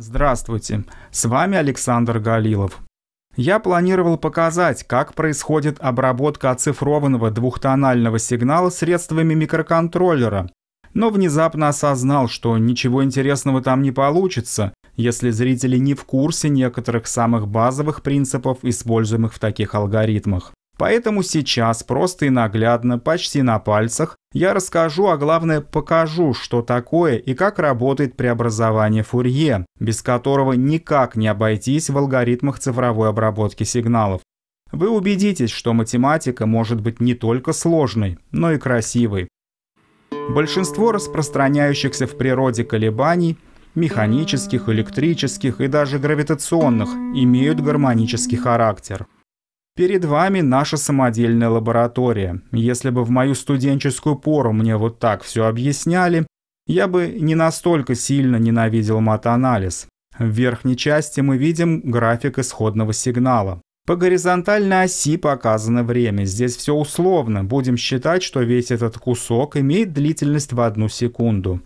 Здравствуйте, с вами Александр Галилов. Я планировал показать, как происходит обработка оцифрованного двухтонального сигнала средствами микроконтроллера, но внезапно осознал, что ничего интересного там не получится, если зрители не в курсе некоторых самых базовых принципов, используемых в таких алгоритмах. Поэтому сейчас просто и наглядно, почти на пальцах, я расскажу, а главное покажу, что такое и как работает преобразование Фурье, без которого никак не обойтись в алгоритмах цифровой обработки сигналов. Вы убедитесь, что математика может быть не только сложной, но и красивой. Большинство распространяющихся в природе колебаний механических, электрических и даже гравитационных имеют гармонический характер – Перед вами наша самодельная лаборатория. Если бы в мою студенческую пору мне вот так все объясняли, я бы не настолько сильно ненавидел матанализ. В верхней части мы видим график исходного сигнала. По горизонтальной оси показано время. Здесь все условно. Будем считать, что весь этот кусок имеет длительность в одну секунду.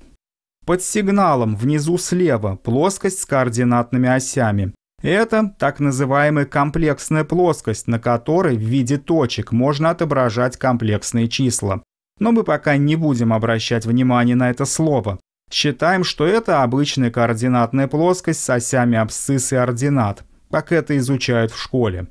Под сигналом внизу слева плоскость с координатными осями. Это так называемая комплексная плоскость, на которой в виде точек можно отображать комплексные числа. Но мы пока не будем обращать внимание на это слово. Считаем, что это обычная координатная плоскость с осями абсцисс и ординат, как это изучают в школе.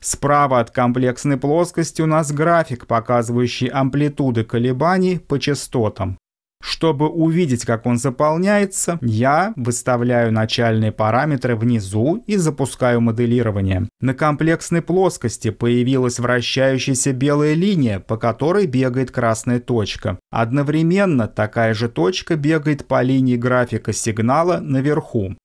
Справа от комплексной плоскости у нас график, показывающий амплитуды колебаний по частотам. Чтобы увидеть, как он заполняется, я выставляю начальные параметры внизу и запускаю моделирование. На комплексной плоскости появилась вращающаяся белая линия, по которой бегает красная точка. Одновременно такая же точка бегает по линии графика сигнала наверху.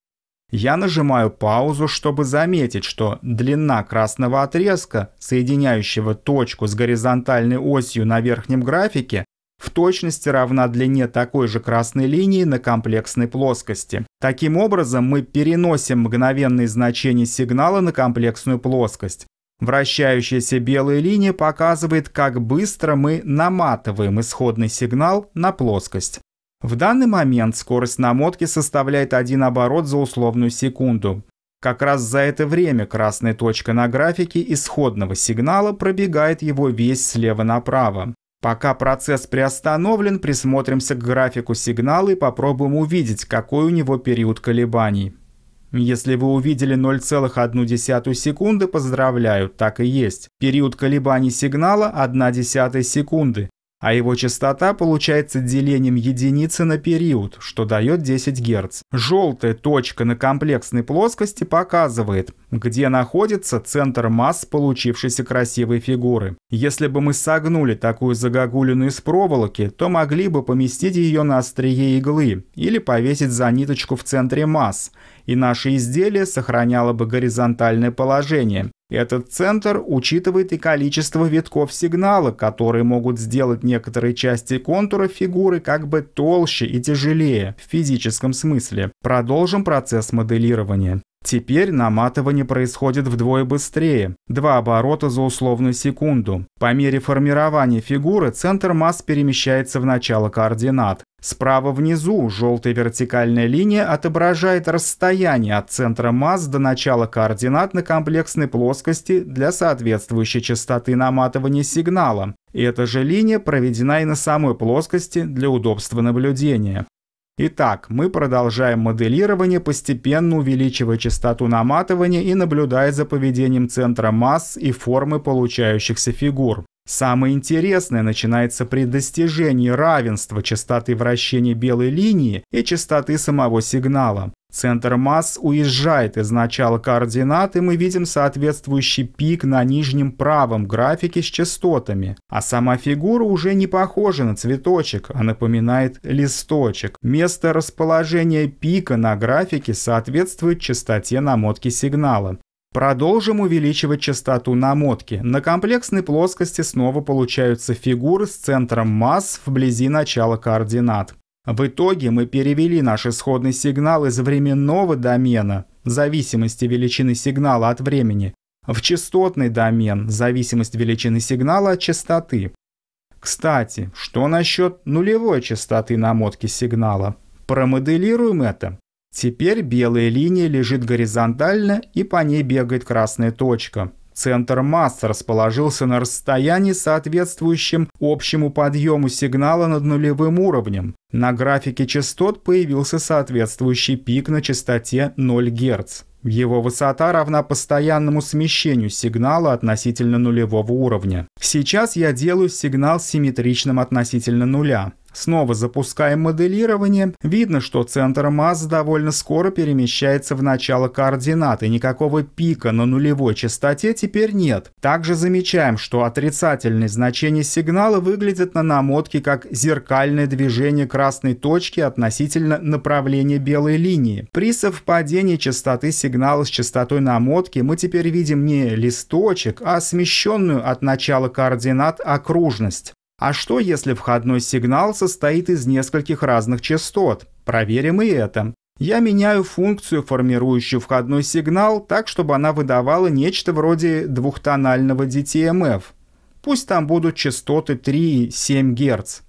Я нажимаю паузу, чтобы заметить, что длина красного отрезка, соединяющего точку с горизонтальной осью на верхнем графике, в точности равна длине такой же красной линии на комплексной плоскости. Таким образом, мы переносим мгновенные значения сигнала на комплексную плоскость. Вращающаяся белая линия показывает, как быстро мы наматываем исходный сигнал на плоскость. В данный момент скорость намотки составляет один оборот за условную секунду. Как раз за это время красная точка на графике исходного сигнала пробегает его весь слева направо. Пока процесс приостановлен, присмотримся к графику сигнала и попробуем увидеть, какой у него период колебаний. Если вы увидели 0,1 секунды, поздравляю, так и есть. Период колебаний сигнала 1 секунды а его частота получается делением единицы на период, что дает 10 Гц. Желтая точка на комплексной плоскости показывает, где находится центр масс получившейся красивой фигуры. Если бы мы согнули такую загогулину из проволоки, то могли бы поместить ее на острие иглы или повесить за ниточку в центре масс, и наше изделие сохраняло бы горизонтальное положение, этот центр учитывает и количество витков сигнала, которые могут сделать некоторые части контура фигуры как бы толще и тяжелее в физическом смысле. Продолжим процесс моделирования. Теперь наматывание происходит вдвое быстрее, два оборота за условную секунду. По мере формирования фигуры центр масс перемещается в начало координат. Справа внизу желтая вертикальная линия отображает расстояние от центра масс до начала координат на комплексной плоскости для соответствующей частоты наматывания сигнала. И эта же линия проведена и на самой плоскости для удобства наблюдения. Итак, мы продолжаем моделирование, постепенно увеличивая частоту наматывания и наблюдая за поведением центра масс и формы получающихся фигур. Самое интересное начинается при достижении равенства частоты вращения белой линии и частоты самого сигнала. Центр масс уезжает из начала координат, и мы видим соответствующий пик на нижнем правом графике с частотами. А сама фигура уже не похожа на цветочек, а напоминает листочек. Место расположения пика на графике соответствует частоте намотки сигнала. Продолжим увеличивать частоту намотки. На комплексной плоскости снова получаются фигуры с центром масс вблизи начала координат. В итоге мы перевели наш исходный сигнал из временного домена, зависимости величины сигнала от времени, в частотный домен, зависимость величины сигнала от частоты. Кстати, что насчет нулевой частоты намотки сигнала? Промоделируем это. Теперь белая линия лежит горизонтально и по ней бегает красная точка. Центр масс расположился на расстоянии, соответствующем общему подъему сигнала над нулевым уровнем. На графике частот появился соответствующий пик на частоте 0 Гц. Его высота равна постоянному смещению сигнала относительно нулевого уровня. Сейчас я делаю сигнал симметричным относительно нуля. Снова запускаем моделирование. Видно, что центр масс довольно скоро перемещается в начало координат, и никакого пика на нулевой частоте теперь нет. Также замечаем, что отрицательные значения сигнала выглядят на намотке как зеркальное движение красной точки относительно направления белой линии. При совпадении частоты сигнала с частотой намотки мы теперь видим не листочек, а смещенную от начала координат окружность. А что, если входной сигнал состоит из нескольких разных частот? Проверим и это. Я меняю функцию, формирующую входной сигнал, так, чтобы она выдавала нечто вроде двухтонального DTMF. Эм Пусть там будут частоты 3 и 7 Гц.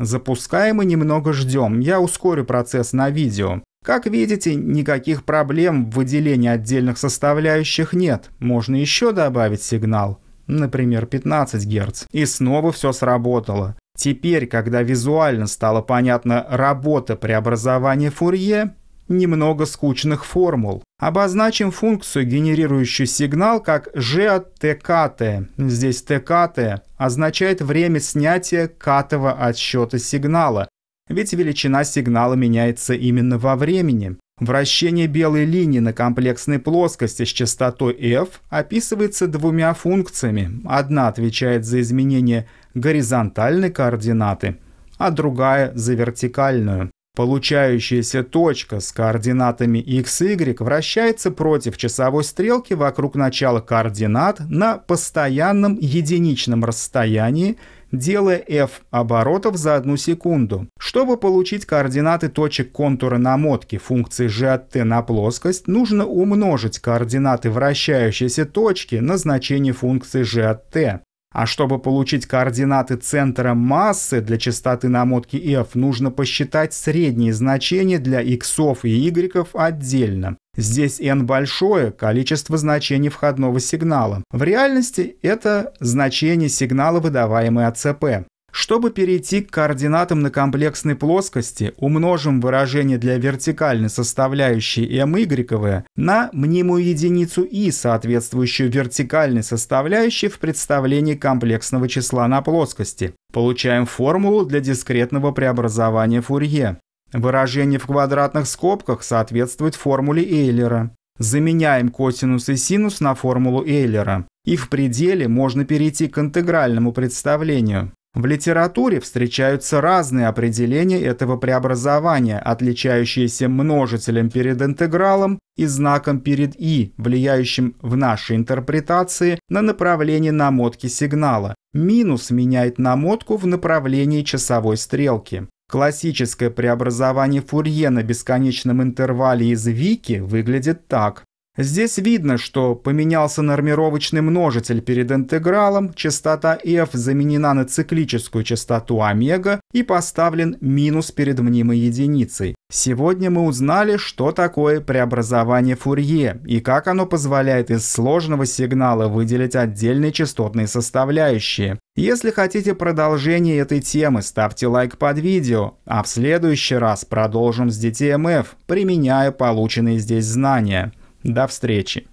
Запускаем и немного ждем. Я ускорю процесс на видео. Как видите, никаких проблем в выделении отдельных составляющих нет. Можно еще добавить сигнал например, 15 Гц. И снова все сработало. Теперь, когда визуально стала понятна работа преобразования Фурье, немного скучных формул. Обозначим функцию, генерирующую сигнал, как g от tkT. Здесь tkT означает время снятия катого отсчета сигнала, ведь величина сигнала меняется именно во времени. Вращение белой линии на комплексной плоскости с частотой f описывается двумя функциями. Одна отвечает за изменение горизонтальной координаты, а другая за вертикальную. Получающаяся точка с координатами x, y вращается против часовой стрелки вокруг начала координат на постоянном единичном расстоянии делая f оборотов за одну секунду. Чтобы получить координаты точек контура намотки функции g от t на плоскость, нужно умножить координаты вращающейся точки на значение функции g от t. А чтобы получить координаты центра массы для частоты намотки F, нужно посчитать средние значения для x и y отдельно. Здесь n большое количество значений входного сигнала. В реальности это значение сигнала, выдаваемое АЦП. Чтобы перейти к координатам на комплексной плоскости, умножим выражение для вертикальной составляющей my на мнимую единицу i, соответствующую вертикальной составляющей в представлении комплексного числа на плоскости. Получаем формулу для дискретного преобразования Фурье. Выражение в квадратных скобках соответствует формуле Эйлера. Заменяем косинус и синус на формулу Эйлера. И в пределе можно перейти к интегральному представлению. В литературе встречаются разные определения этого преобразования, отличающиеся множителем перед интегралом и знаком перед «и», влияющим в нашей интерпретации на направление намотки сигнала. Минус меняет намотку в направлении часовой стрелки. Классическое преобразование Фурье на бесконечном интервале из Вики выглядит так. Здесь видно, что поменялся нормировочный множитель перед интегралом, частота f заменена на циклическую частоту омега и поставлен минус перед мнимой единицей. Сегодня мы узнали, что такое преобразование Фурье и как оно позволяет из сложного сигнала выделить отдельные частотные составляющие. Если хотите продолжение этой темы, ставьте лайк под видео, а в следующий раз продолжим с DTMF, применяя полученные здесь знания. До встречи!